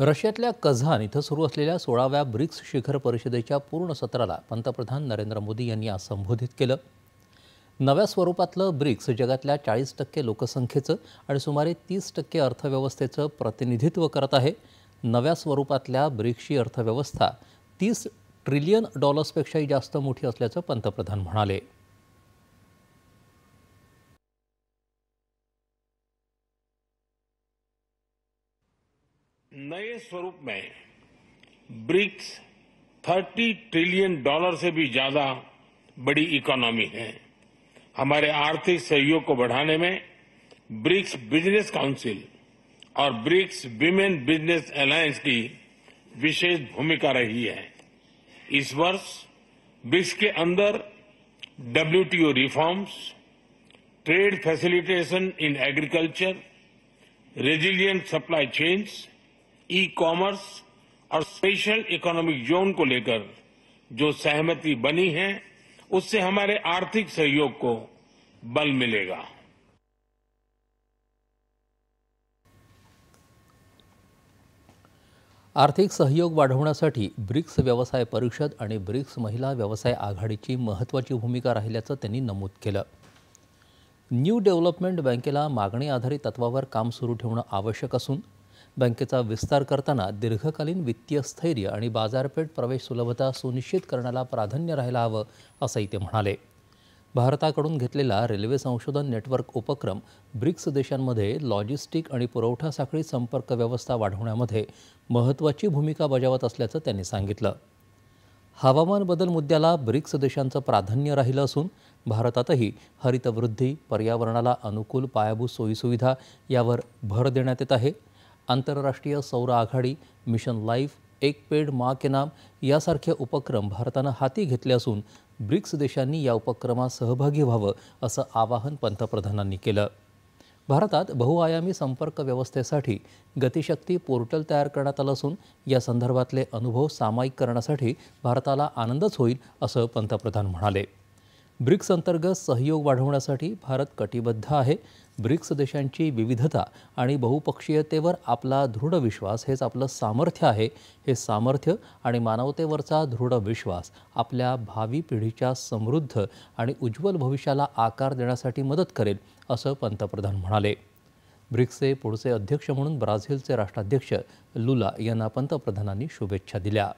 रशियातल्या कझान इथं सुरू असलेल्या सोळाव्या ब्रिक्स शिखर परिषदेच्या पूर्ण सत्राला पंतप्रधान नरेंद्र मोदी यांनी आज संबोधित केलं नव्या स्वरूपातलं ब्रिक्स जगातल्या चाळीस टक्के लोकसंख्येचं आणि सुमारे तीस टक्के अर्थव्यवस्थेचं प्रतिनिधित्व करत आहे नव्या स्वरूपातल्या ब्रिक्सची अर्थव्यवस्था तीस ट्रिलियन डॉलर्सपेक्षाही जास्त मोठी असल्याचं पंतप्रधान म्हणाले नए स्वरूप में ब्रिक्स 30 ट्रिलियन डॉलर से भी ज्यादा बड़ी इकोनॉमी है हमारे आर्थिक सहयोग को बढ़ाने में ब्रिक्स बिजनेस काउंसिल और ब्रिक्स वीमेन बिजनेस अलायंस की विशेष भूमिका रही है इस वर्ष ब्रिक्स के अंदर WTO reforms trade facilitation in agriculture resilient supply chains e commerce और स्पेशल इकोनॉमिक जोन को लेकर जो सहमति बनी है उससे हमारे आर्थिक सहयोग को बल मिलेगा आर्थिक सहयोग वाढवण्यासाठी ब्रिक्स व्यवसाय परिषद आणि ब्रिक्स महिला व्यवसाय आघाडीची महत्त्वाची भूमिका राहिल्याचं त्यांनी नमूद केलं न्यू डेव्हलपमेंट बँकेला मागणी आधारित तत्वावर काम सुरू ठेवणं आवश्यक असून बँकेचा विस्तार करताना दीर्घकालीन वित्तीय स्थैर्य आणि बाजारपेठ प्रवेश सुलभता सुनिश्चित करण्याला प्राधान्य राहायला हवं असंही ते म्हणाले भारताकडून घेतलेला रेल्वे संशोधन नेटवर्क उपक्रम ब्रिक्स देशांमध्ये लॉजिस्टिक आणि पुरवठा साखळी संपर्क व्यवस्था वाढवण्यामध्ये महत्त्वाची भूमिका बजावत असल्याचं त्यांनी सांगितलं हवामान बदल मुद्द्याला ब्रिक्स देशांचं प्राधान्य राहिलं असून भारतातही हरितवृद्धी पर्यावरणाला अनुकूल पायाभूत सोयीसुविधा यावर भर देण्यात येत आहे आंतरराष्ट्रीय सौर आघाडी मिशन लाईफ एक पेड मा के नाम यासारखे उपक्रम भारतानं हाती घेतले असून ब्रिक्स देशांनी या उपक्रमात सहभागी व्हावं असं आवाहन पंतप्रधानांनी केलं भारतात बहुआयामी संपर्क व्यवस्थेसाठी गतिशक्ती पोर्टल तयार करण्यात आलं असून या संदर्भातले अनुभव सामायिक करण्यासाठी भारताला आनंदच होईल असं पंतप्रधान म्हणाले ब्रिक्स अंतर्गत सहयोग वाढवण्यासाठी भारत कटिबद्ध आहे ब्रिक्स देशांची विविधता आणि बहुपक्षीयतेवर आपला दृढ विश्वास हेच आपलं सामर्थ्य आहे हे सामर्थ्य आणि मानवतेवरचा दृढ विश्वास आपल्या भावी पिढीच्या समृद्ध आणि उज्ज्वल भविष्याला आकार देण्यासाठी मदत करेल असं पंतप्रधान म्हणाले ब्रिक्सचे पुढचे अध्यक्ष म्हणून ब्राझीलचे राष्ट्राध्यक्ष लुला यांना पंतप्रधानांनी शुभेच्छा दिल्या